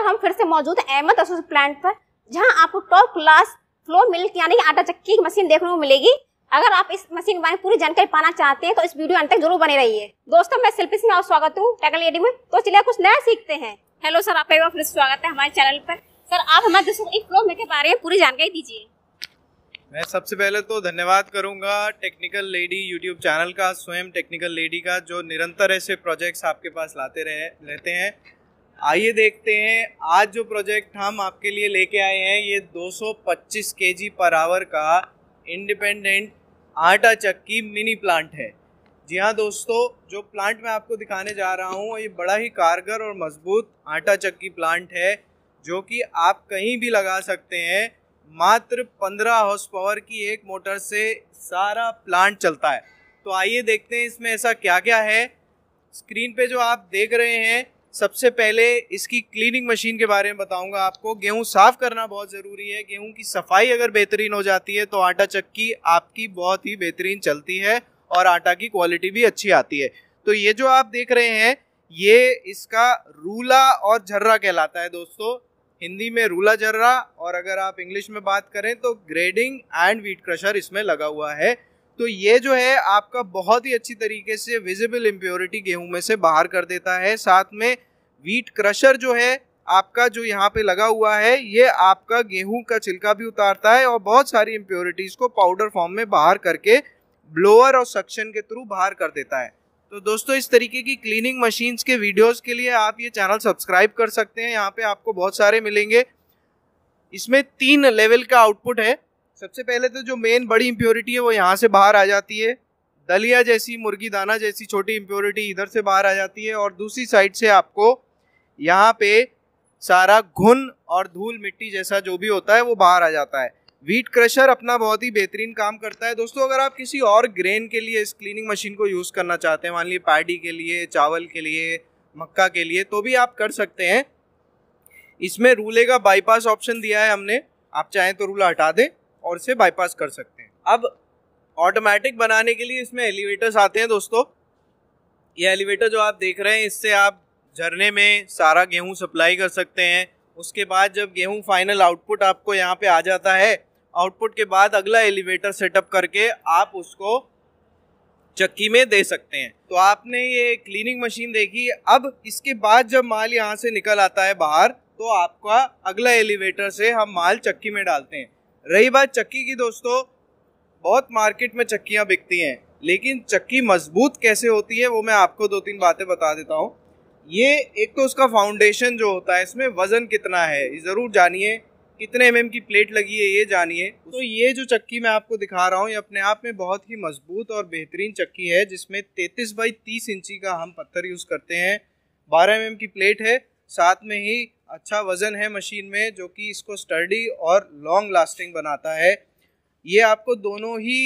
और हम फिर से मौजूद हैं अहमद असूस प्लांट पर जहां आपको टॉप क्लास फ्लो मिल्क यानी कि आटा चक्की की मशीन देखने को मिलेगी अगर आप इस मशीन के बारे में पूरी जानकारी पाना चाहते हैं तो इस वीडियो अंत तक जरूर बने रहिए दोस्तों मैं शिल्पी सिंह और स्वागत हूँ टेकल एडी में तो चलिए कुछ नया सीखते हैं हेलो सर आपका फिर स्वागत है हमारे चैनल पर सर आप हमारे एक फ्लो मिल्क के बारे में पूरी जानकारी दीजिए मैं सबसे पहले तो धन्यवाद करूंगा टेक्निकल लेडी यूट्यूब चैनल का स्वयं टेक्निकल लेडी का जो निरंतर ऐसे प्रोजेक्ट्स आपके पास लाते रहे रहते हैं आइए देखते हैं आज जो प्रोजेक्ट हम आपके लिए लेके आए हैं ये 225 केजी पर आवर का इंडिपेंडेंट आटा चक्की मिनी प्लांट है जी हाँ दोस्तों जो प्लांट मैं आपको दिखाने जा रहा हूँ ये बड़ा ही कारगर और मजबूत आटा चक्की प्लांट है जो कि आप कहीं भी लगा सकते हैं मात्र 15 हॉर्स पावर की एक मोटर से सारा प्लांट चलता है तो आइए देखते हैं इसमें ऐसा क्या क्या है स्क्रीन पे जो आप देख रहे हैं सबसे पहले इसकी क्लीनिंग मशीन के बारे में बताऊंगा आपको गेहूं साफ करना बहुत ज़रूरी है गेहूं की सफाई अगर बेहतरीन हो जाती है तो आटा चक्की आपकी बहुत ही बेहतरीन चलती है और आटा की क्वालिटी भी अच्छी आती है तो ये जो आप देख रहे हैं ये इसका रूला और झर्रा कहलाता है दोस्तों हिंदी में रूला झर्रा और अगर आप इंग्लिश में बात करें तो ग्रेडिंग एंड वीट क्रशर इसमें लगा हुआ है तो ये जो है आपका बहुत ही अच्छी तरीके से विजिबल इम्प्योरिटी गेहूं में से बाहर कर देता है साथ में वीट क्रशर जो है आपका जो यहाँ पे लगा हुआ है ये आपका गेहूं का छिलका भी उतारता है और बहुत सारी इम्प्योरिटीज़ को पाउडर फॉर्म में बाहर करके ब्लोअर और सक्शन के थ्रू बाहर कर देता है तो दोस्तों इस तरीके की क्लीनिंग मशीन्स के वीडियोस के लिए आप ये चैनल सब्सक्राइब कर सकते हैं यहाँ पे आपको बहुत सारे मिलेंगे इसमें तीन लेवल का आउटपुट है सबसे पहले तो जो मेन बड़ी इम्प्योरिटी है वो यहाँ से बाहर आ जाती है दलिया जैसी मुर्गी दाना जैसी छोटी इम्प्योरिटी इधर से बाहर आ जाती है और दूसरी साइड से आपको यहाँ पे सारा घुन और धूल मिट्टी जैसा जो भी होता है वो बाहर आ जाता है वीट क्रशर अपना बहुत ही बेहतरीन काम करता है दोस्तों अगर आप किसी और ग्रेन के लिए इस क्लीनिंग मशीन को यूज़ करना चाहते हैं मान लीजिए पैडी के लिए चावल के लिए मक्का के लिए तो भी आप कर सकते हैं इसमें रूले का बाईपास ऑप्शन दिया है हमने आप चाहें तो रूला हटा दें और से बाईपास कर सकते हैं अब ऑटोमेटिक बनाने के लिए इसमें एलिवेटर्स आते हैं दोस्तों ये एलिवेटर जो आप देख रहे हैं इससे आप झरने में सारा गेहूं सप्लाई कर सकते हैं उसके बाद जब गेहूं फाइनल आउटपुट आपको यहाँ पे आ जाता है आउटपुट के बाद अगला एलिवेटर सेटअप करके आप उसको चक्की में दे सकते हैं तो आपने ये क्लीनिंग मशीन देखी अब इसके बाद जब माल यहाँ से निकल आता है बाहर तो आपका अगला एलिवेटर से हम माल चक्की में डालते हैं रही बात चक्की की दोस्तों बहुत मार्केट में चक्कियाँ बिकती हैं लेकिन चक्की मजबूत कैसे होती है वो मैं आपको दो तीन बातें बता देता हूँ ये एक तो उसका फाउंडेशन जो होता है इसमें वज़न कितना है ज़रूर जानिए कितने एम की प्लेट लगी है ये जानिए तो ये जो चक्की मैं आपको दिखा रहा हूँ ये अपने आप में बहुत ही मजबूत और बेहतरीन चक्की है जिसमें 33 बाई 30 इंची का हम पत्थर यूज़ करते हैं 12 एम की प्लेट है साथ में ही अच्छा वज़न है मशीन में जो कि इसको स्टर्डी और लॉन्ग लास्टिंग बनाता है ये आपको दोनों ही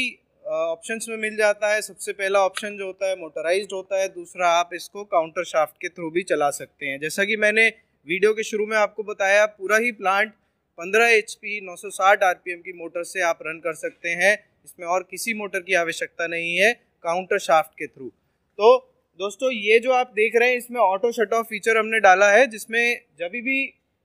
ऑप्शंस में मिल जाता है सबसे पहला ऑप्शन जो होता है मोटराइज्ड होता है दूसरा आप इसको काउंटर शाफ्ट के थ्रू भी चला सकते हैं जैसा कि मैंने वीडियो के शुरू में आपको बताया पूरा ही प्लांट 15 एच पी नौ की मोटर से आप रन कर सकते हैं इसमें और किसी मोटर की आवश्यकता नहीं है काउंटर शाफ्ट के थ्रू तो दोस्तों ये जो आप देख रहे हैं इसमें ऑटो शट ऑफ फीचर हमने डाला है जिसमें जब भी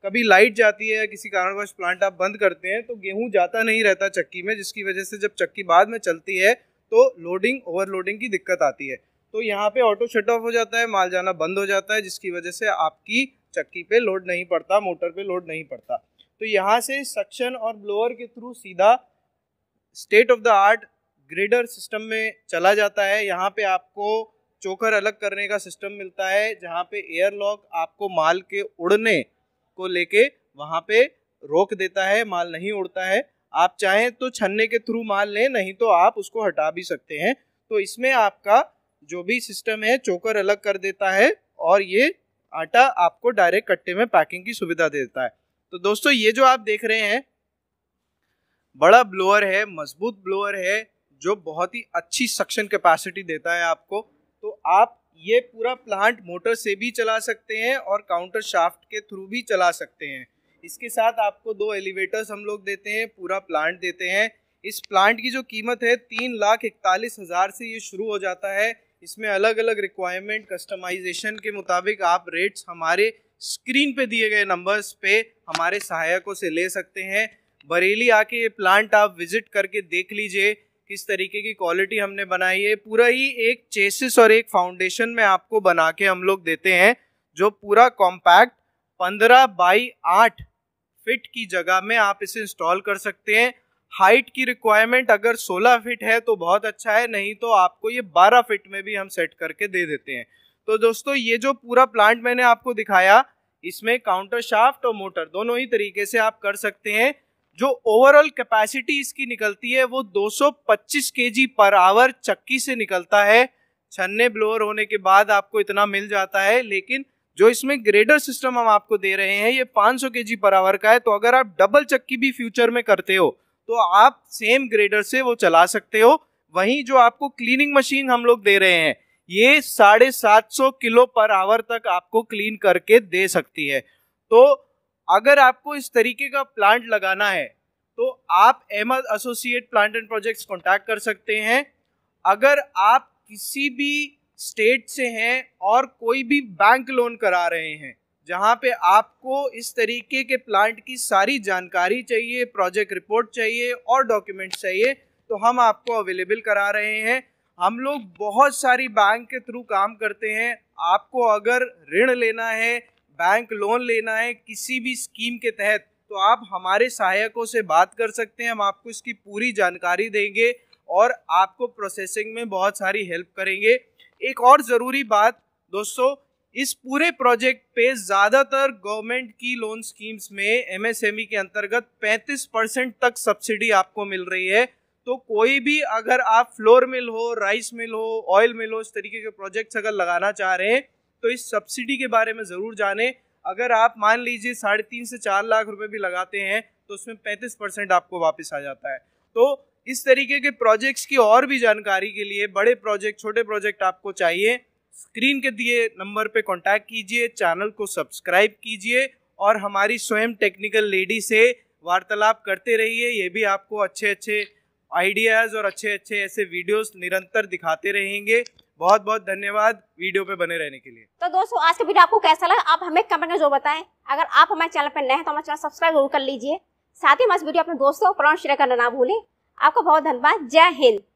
कभी लाइट जाती है या किसी कारणवश प्लांट आप बंद करते हैं तो गेहूं जाता नहीं रहता चक्की में जिसकी वजह से जब चक्की बाद में चलती है तो लोडिंग ओवरलोडिंग की दिक्कत आती है तो यहाँ पे ऑटो शट ऑफ हो जाता है माल जाना बंद हो जाता है जिसकी वजह से आपकी चक्की पे लोड नहीं पड़ता मोटर पे लोड नहीं पड़ता तो यहाँ से सक्शन और ब्लोअर के थ्रू सीधा state of the art grader system में चला जाता है यहाँ पे आपको चोकर अलग करने का सिस्टम मिलता है जहाँ पे एयरलॉक आपको माल के उड़ने को लेके वहाँ पे रोक देता है माल नहीं उड़ता है आप चाहें तो छन्ने के थ्रू माल लें नहीं तो आप उसको हटा भी सकते हैं तो इसमें आपका जो भी सिस्टम है चोकर अलग कर देता है और ये आटा आपको डायरेक्ट कट्टे में पैकिंग की सुविधा देता है तो दोस्तों ये जो आप देख रहे हैं बड़ा ब्लोअर है मजबूत ब्लोअर है जो बहुत ही अच्छी सक्शन कैपेसिटी देता है आपको तो आप ये पूरा प्लांट मोटर से भी चला सकते हैं और काउंटर शाफ्ट के थ्रू भी चला सकते हैं इसके साथ आपको दो एलिवेटर्स हम लोग देते हैं पूरा प्लांट देते हैं इस प्लांट की जो कीमत है तीन लाख इकतालीस हज़ार से ये शुरू हो जाता है इसमें अलग अलग रिक्वायरमेंट कस्टमाइजेशन के मुताबिक आप रेट्स हमारे स्क्रीन पे दिए गए नंबर्स पे हमारे सहायकों से ले सकते हैं बरेली आके ये प्लांट आप विजिट करके देख लीजिए किस तरीके की क्वालिटी हमने बनाई है पूरा ही एक चेसिस और एक फाउंडेशन में आपको बना के हम लोग देते हैं जो पूरा कॉम्पैक्ट पंद्रह बाई आठ फिट की जगह में आप इसे इंस्टॉल कर सकते हैं हाइट की रिक्वायरमेंट अगर 16 फिट है तो बहुत अच्छा है नहीं तो आपको ये 12 फिट में भी हम सेट करके दे देते हैं तो दोस्तों ये जो पूरा प्लांट मैंने आपको दिखाया इसमें काउंटर शाफ्ट और मोटर दोनों ही तरीके से आप कर सकते हैं जो ओवरऑल कैपेसिटी इसकी निकलती है वो 225 केजी पर आवर चक्की से निकलता है छन्ने ब्लोअर होने के बाद आपको इतना मिल जाता है लेकिन जो इसमें ग्रेडर सिस्टम हम आपको दे रहे हैं ये 500 केजी पर आवर का है तो अगर आप डबल चक्की भी फ्यूचर में करते हो तो आप सेम ग्रेडर से वो चला सकते हो वहीं जो आपको क्लीनिंग मशीन हम लोग दे रहे हैं ये साढ़े सात सौ किलो पर आवर तक आपको क्लीन करके दे सकती है तो अगर आपको इस तरीके का प्लांट लगाना है तो आप Ahmad associate plant and projects contact कर सकते हैं अगर आप किसी भी स्टेट से हैं और कोई भी बैंक लोन करा रहे हैं जहाँ पे आपको इस तरीके के प्लांट की सारी जानकारी चाहिए प्रोजेक्ट रिपोर्ट चाहिए और डॉक्यूमेंट चाहिए तो हम आपको अवेलेबल करा रहे हैं हम लोग बहुत सारी बैंक के थ्रू काम करते हैं आपको अगर ऋण लेना है बैंक लोन लेना है किसी भी स्कीम के तहत तो आप हमारे सहायकों से बात कर सकते हैं हम आपको इसकी पूरी जानकारी देंगे और आपको प्रोसेसिंग में बहुत सारी हेल्प करेंगे एक और ज़रूरी बात दोस्तों इस पूरे प्रोजेक्ट पे ज़्यादातर गवर्नमेंट की लोन स्कीम्स में एमएसएमई e के अंतर्गत 35 परसेंट तक सब्सिडी आपको मिल रही है तो कोई भी अगर आप फ्लोर मिल हो राइस मिल हो ऑयल मिल हो इस तरीके के प्रोजेक्ट्स अगर लगाना चाह रहे हैं तो इस सब्सिडी के बारे में ज़रूर जानें अगर आप मान लीजिए साढ़े तीन से चार लाख रुपए भी लगाते हैं तो उसमें पैंतीस परसेंट आपको वापस आ जाता है तो इस तरीके के प्रोजेक्ट्स की और भी जानकारी के लिए बड़े प्रोजेक्ट छोटे प्रोजेक्ट आपको चाहिए स्क्रीन के दिए नंबर पे कांटेक्ट कीजिए चैनल को सब्सक्राइब कीजिए और हमारी स्वयं टेक्निकल लेडी से वार्तालाप करते रहिए ये भी आपको अच्छे अच्छे आइडियाज़ और अच्छे अच्छे ऐसे वीडियोस निरंतर दिखाते रहेंगे बहुत बहुत धन्यवाद वीडियो पे बने रहने के लिए तो दोस्तों आज का वीडियो आपको कैसा लगा आप हमें कमेंट में जो बताएं अगर आप हमारे चैनल पर नए हैं तो हमारे चैनल सब्सक्राइब जरूर कर लीजिए साथ ही हमारे वीडियो अपने दोस्तों और शेयर करना ना भूलें आपको बहुत धन्यवाद जय हिंद